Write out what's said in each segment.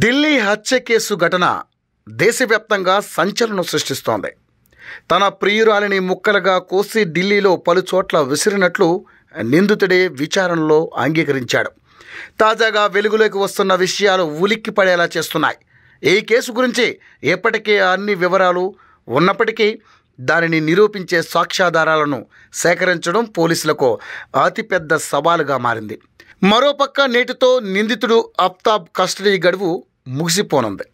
ఢిల్లీ హత్య కేసు ఘటన దేశవ్యాప్తంగా సంచలనం సృష్టిస్తోంది తన ప్రియురాలిని ముక్కలుగా కోసి ఢిల్లీలో పలుచోట్ల విసిరినట్లు నిందితుడే విచారణలో అంగీకరించాడు తాజాగా వెలుగులోకి వస్తున్న విషయాలు ఉలిక్కి పడేలా చేస్తున్నాయి ఈ కేసు గురించి ఎప్పటికే అన్ని వివరాలు ఉన్నప్పటికీ దానిని నిరూపించే సాక్ష్యాధారాలను సేకరించడం పోలీసులకు అతిపెద్ద సవాలుగా మారింది మరోపక్క నేటితో నిందితుడు అఫ్తాబ్ కస్టడీ గడువు ముగిసిపోనుంది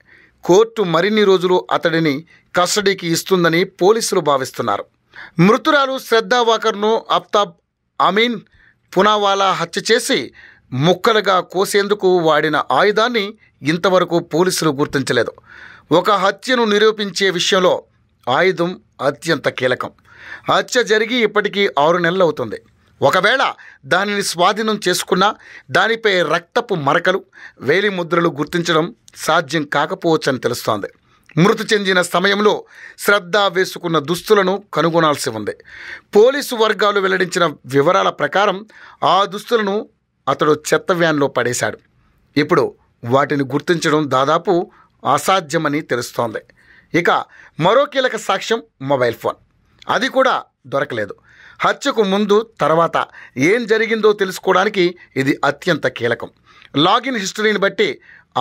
కోర్టు మరిన్ని రోజులు అతడిని కస్టడీకి ఇస్తుందని పోలీసులు భావిస్తున్నారు మృతురాలు శ్రద్ధా వాకర్ను అప్తాబ్ అమీన్ పునావాలా హత్య చేసి ముక్కలుగా కోసేందుకు వాడిన ఆయుధాన్ని ఇంతవరకు పోలీసులు గుర్తించలేదు ఒక హత్యను నిరూపించే విషయంలో ఆయుధం అత్యంత కీలకం హత్య జరిగి ఇప్పటికీ ఆరు నెలలు అవుతుంది ఒకవేళ దానిని స్వాధీనం చేసుకున్న దానిపై రక్తపు మరకలు వేలి ముద్రలు గుర్తించడం సాధ్యం కాకపోవచ్చని తెలుస్తోంది మృతి చెందిన సమయంలో శ్రద్ధ వేసుకున్న దుస్తులను కనుగొనాల్సి ఉంది పోలీసు వర్గాలు వెల్లడించిన వివరాల ప్రకారం ఆ దుస్తులను అతడు చెత్త వ్యాన్లో పడేశాడు ఇప్పుడు వాటిని గుర్తించడం దాదాపు అసాధ్యమని తెలుస్తోంది ఇక మరో కీలక సాక్ష్యం మొబైల్ ఫోన్ అది కూడా దొరకలేదు హత్యకు ముందు తర్వాత ఏం జరిగిందో తెలుసుకోవడానికి ఇది అత్యంత కీలకం లాగిన్ హిస్టరీని బట్టి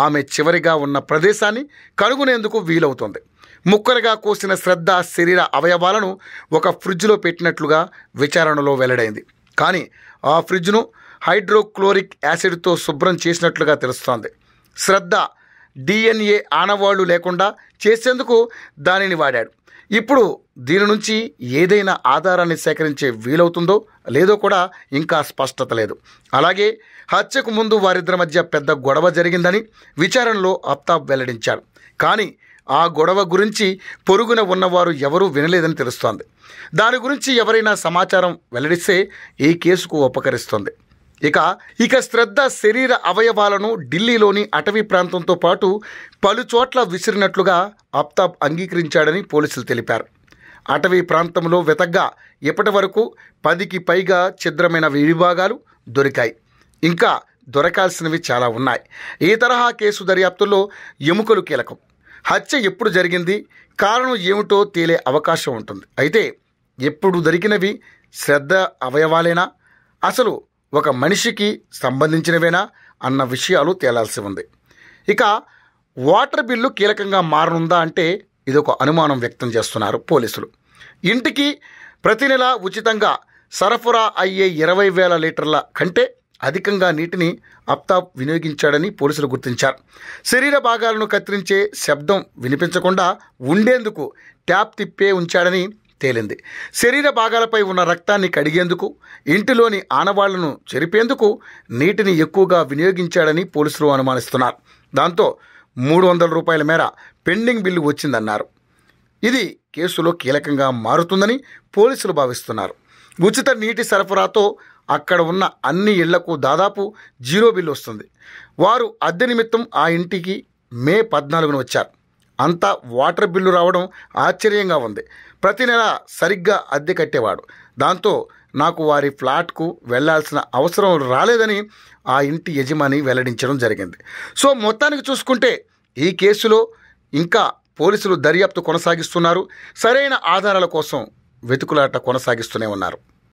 ఆమె చివరిగా ఉన్న ప్రదేశాన్ని కనుగొనేందుకు వీలవుతుంది ముక్కలుగా కోసిన శ్రద్ధ శరీర అవయవాలను ఒక ఫ్రిడ్జ్లో పెట్టినట్లుగా విచారణలో వెల్లడైంది కానీ ఆ ఫ్రిడ్జ్ను హైడ్రోక్లోరిక్ యాసిడ్తో శుభ్రం చేసినట్లుగా తెలుస్తోంది శ్రద్ధ డిఎన్ఏ ఆనవాళ్లు లేకుండా చేసేందుకు దానిని వాడాడు ఇప్పుడు దీని నుంచి ఏదైనా ఆధారాన్ని సేకరించే వీలవుతుందో లేదో కూడా ఇంకా స్పష్టత లేదు అలాగే హత్యకు ముందు వారిద్దరి మధ్య పెద్ద గొడవ జరిగిందని విచారణలో అప్తాబ్ వెల్లడించాడు కానీ ఆ గొడవ గురించి పొరుగున ఉన్నవారు ఎవరూ వినలేదని తెలుస్తోంది దాని గురించి ఎవరైనా సమాచారం వెల్లడిస్తే ఈ కేసుకు ఉపకరిస్తుంది ఇక ఇక శ్రద్ధ శరీర అవయవాలను ఢిల్లీలోని అటవీ ప్రాంతంతో పాటు పలుచోట్ల విసిరినట్లుగా అప్తాబ్ అంగీకరించాడని పోలీసులు తెలిపారు అటవీ ప్రాంతంలో వెతగ్గా ఇప్పటి వరకు పదికి పైగా ఛిద్రమైన విడిభాగాలు దొరికాయి ఇంకా దొరకాల్సినవి చాలా ఉన్నాయి ఈ తరహా కేసు దర్యాప్తుల్లో ఎముకలు కీలకం హత్య ఎప్పుడు జరిగింది కారణం ఏమిటో తేలే అవకాశం ఉంటుంది అయితే ఎప్పుడు దొరికినవి శ్రద్ధ అవయవాలేనా అసలు ఒక మనిషికి సంబంధించినవేనా అన్న విషయాలు తేలాల్సి ఉంది ఇక వాటర్ బిల్లు కీలకంగా మారనుందా అంటే ఇది ఒక అనుమానం వ్యక్తం చేస్తున్నారు పోలీసులు ఇంటికి ప్రతి నెల ఉచితంగా సరఫరా అయ్యే ఇరవై వేల లీటర్ల కంటే అధికంగా నీటిని అప్తాబ్ వినియోగించాడని పోలీసులు గుర్తించారు శరీర భాగాలను కత్తిరించే శబ్దం వినిపించకుండా ఉండేందుకు ట్యాప్ తిప్పే ఉంచాడని తేలింది శరీర భాగాలపై ఉన్న రక్తాన్ని కడిగేందుకు ఇంటిలోని ఆనవాళ్లను చెరిపేందుకు నీటిని ఎక్కువగా వినియోగించాడని పోలీసులు అనుమానిస్తున్నారు దాంతో మూడు వందల రూపాయల మేర పెండింగ్ బిల్లు వచ్చిందన్నారు ఇది కేసులో కీలకంగా మారుతుందని పోలీసులు భావిస్తున్నారు ఉచిత నీటి సరఫరాతో అక్కడ ఉన్న అన్ని ఇళ్లకు దాదాపు జీరో బిల్లు వస్తుంది వారు అద్దె నిమిత్తం ఆ ఇంటికి మే పద్నాలుగున వచ్చారు అంత వాటర్ బిల్లు రావడం ఆశ్చర్యంగా ఉంది ప్రతి నెల సరిగ్గా అద్దె కట్టేవాడు దాంతో నాకు వారి ఫ్లాట్కు వెళ్లాల్సిన అవసరం రాలేదని ఆ ఇంటి యజమాని వెల్లడించడం జరిగింది సో మొత్తానికి చూసుకుంటే ఈ కేసులో ఇంకా పోలీసులు దర్యాప్తు కొనసాగిస్తున్నారు సరైన ఆధారాల కోసం వెతుకులాట కొనసాగిస్తూనే ఉన్నారు